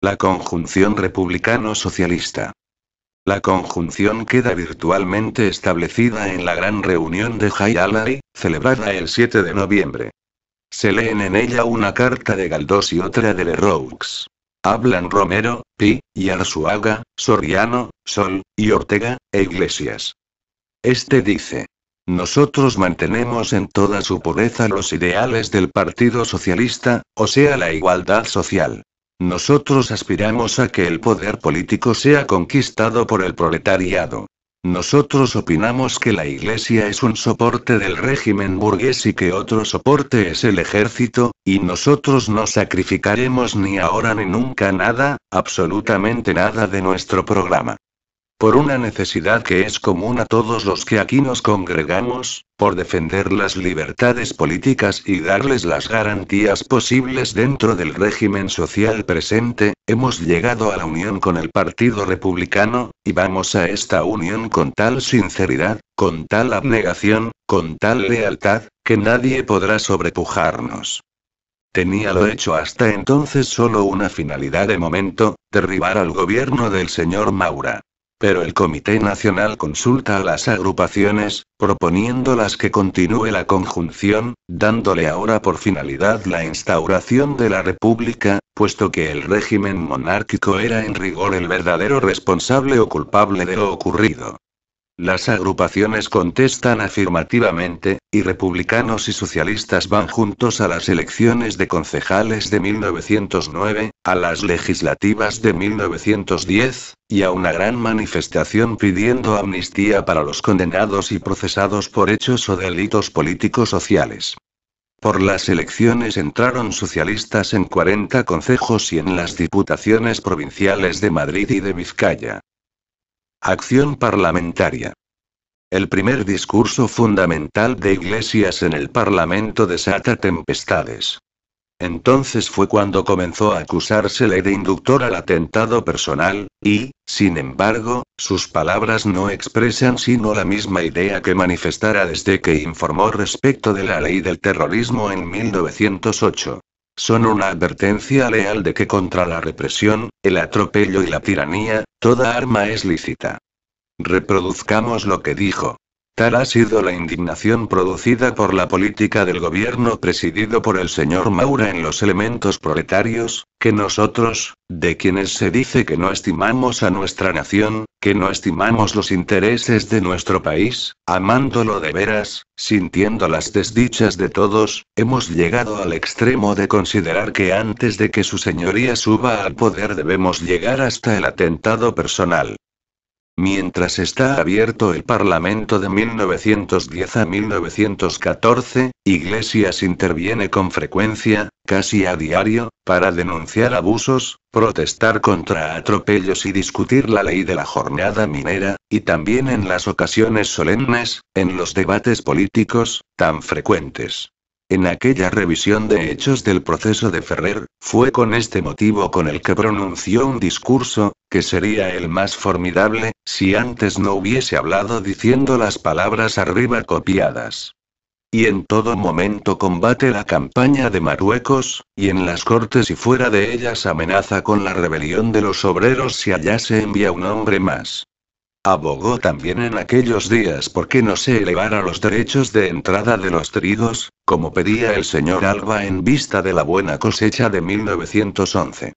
La conjunción republicano-socialista. La conjunción queda virtualmente establecida en la gran reunión de Jai celebrada el 7 de noviembre. Se leen en ella una carta de Galdós y otra de Leroux. Hablan Romero, Pi, y Arzuaga, Soriano, Sol, y Ortega, e Iglesias. Este dice. Nosotros mantenemos en toda su pureza los ideales del Partido Socialista, o sea la igualdad social. Nosotros aspiramos a que el poder político sea conquistado por el proletariado. Nosotros opinamos que la Iglesia es un soporte del régimen burgués y que otro soporte es el ejército, y nosotros no sacrificaremos ni ahora ni nunca nada, absolutamente nada de nuestro programa por una necesidad que es común a todos los que aquí nos congregamos, por defender las libertades políticas y darles las garantías posibles dentro del régimen social presente, hemos llegado a la unión con el Partido Republicano, y vamos a esta unión con tal sinceridad, con tal abnegación, con tal lealtad, que nadie podrá sobrepujarnos. Tenía lo hecho hasta entonces solo una finalidad de momento, derribar al gobierno del señor Maura pero el Comité Nacional consulta a las agrupaciones, proponiéndolas que continúe la conjunción, dándole ahora por finalidad la instauración de la República, puesto que el régimen monárquico era en rigor el verdadero responsable o culpable de lo ocurrido. Las agrupaciones contestan afirmativamente, y republicanos y socialistas van juntos a las elecciones de concejales de 1909, a las legislativas de 1910, y a una gran manifestación pidiendo amnistía para los condenados y procesados por hechos o delitos políticos sociales. Por las elecciones entraron socialistas en 40 concejos y en las diputaciones provinciales de Madrid y de Vizcaya. Acción parlamentaria. El primer discurso fundamental de Iglesias en el Parlamento desata tempestades. Entonces fue cuando comenzó a acusársele de inductor al atentado personal, y, sin embargo, sus palabras no expresan sino la misma idea que manifestara desde que informó respecto de la ley del terrorismo en 1908. Son una advertencia leal de que contra la represión, el atropello y la tiranía, toda arma es lícita. Reproduzcamos lo que dijo. Tal ha sido la indignación producida por la política del gobierno presidido por el señor Maura en los elementos proletarios, que nosotros, de quienes se dice que no estimamos a nuestra nación, que no estimamos los intereses de nuestro país, amándolo de veras, sintiendo las desdichas de todos, hemos llegado al extremo de considerar que antes de que su señoría suba al poder debemos llegar hasta el atentado personal. Mientras está abierto el Parlamento de 1910 a 1914, Iglesias interviene con frecuencia, casi a diario, para denunciar abusos, protestar contra atropellos y discutir la ley de la jornada minera, y también en las ocasiones solemnes, en los debates políticos, tan frecuentes. En aquella revisión de hechos del proceso de Ferrer, fue con este motivo con el que pronunció un discurso, que sería el más formidable, si antes no hubiese hablado diciendo las palabras arriba copiadas. Y en todo momento combate la campaña de Marruecos, y en las cortes y fuera de ellas amenaza con la rebelión de los obreros si allá se envía un hombre más. Abogó también en aquellos días porque no se elevara los derechos de entrada de los trigos, como pedía el señor Alba en vista de la buena cosecha de 1911.